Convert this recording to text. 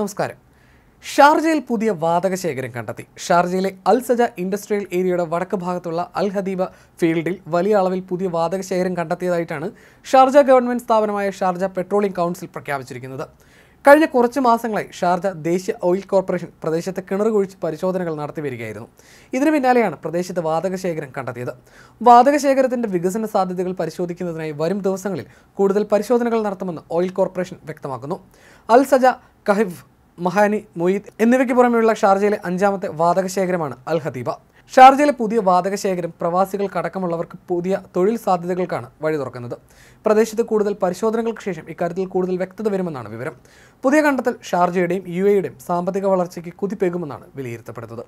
നമസ്കാരം ഷാർജയിൽ പുതിയ വാതക ശേഖരം കണ്ടെത്തി ഷാർജയിലെ അൽ സജ ഇൻഡസ്ട്രിയൽ ഏരിയയുടെ വടക്ക് ഭാഗത്തുള്ള അൽ ഹദീബ ഫീൽഡിൽ വലിയ അളവിൽ പുതിയ വാതക ശേഖരം കണ്ടെത്തിയതായിട്ടാണ് ഷാർജ ഗവൺമെൻറ് സ്ഥാപനമായ ഷാർജ പെട്രോളിയം കൗൺസിൽ പ്രഖ്യാപിച്ചിരിക്കുന്നത് കഴിഞ്ഞ കുറച്ച് മാസങ്ങളായി ഷാർജ ദേശീയ ഓയിൽ കോർപ്പറേഷൻ പ്രദേശത്ത് കിണർ കുഴിച്ച് പരിശോധനകൾ നടത്തി വരികയായിരുന്നു ഇതിനു പിന്നാലെയാണ് പ്രദേശത്ത് ശേഖരം കണ്ടെത്തിയത് ശേഖരത്തിന്റെ വികസന സാധ്യതകൾ പരിശോധിക്കുന്നതിനായി വരും ദിവസങ്ങളിൽ കൂടുതൽ പരിശോധനകൾ നടത്തുമെന്ന് ഓയിൽ കോർപ്പറേഷൻ വ്യക്തമാക്കുന്നു അൽ സജ കഹിഫ് മഹാനി മൊയ്ത് എന്നിവയ്ക്ക് പുറമെയുള്ള ഷാർജയിലെ അഞ്ചാമത്തെ ശേഖരമാണ് അൽ ഹദീബ ഷാർജയിലെ പുതിയ വാതക ശേഖരം പ്രവാസികൾക്കടക്കമുള്ളവർക്ക് പുതിയ തൊഴിൽ സാധ്യതകൾക്കാണ് വഴി തുറക്കുന്നത് പ്രദേശത്ത് കൂടുതൽ പരിശോധനകൾക്ക് ശേഷം ഇക്കാര്യത്തിൽ കൂടുതൽ വ്യക്തത വരുമെന്നാണ് വിവരം പുതിയ കണ്ടെത്തൽ ഷാർജയുടെയും യു എയുടെയും സാമ്പത്തിക വളർച്ചയ്ക്ക് കുതിപ്പേകുമെന്നാണ് വിലയിരുത്തപ്പെടുന്നത്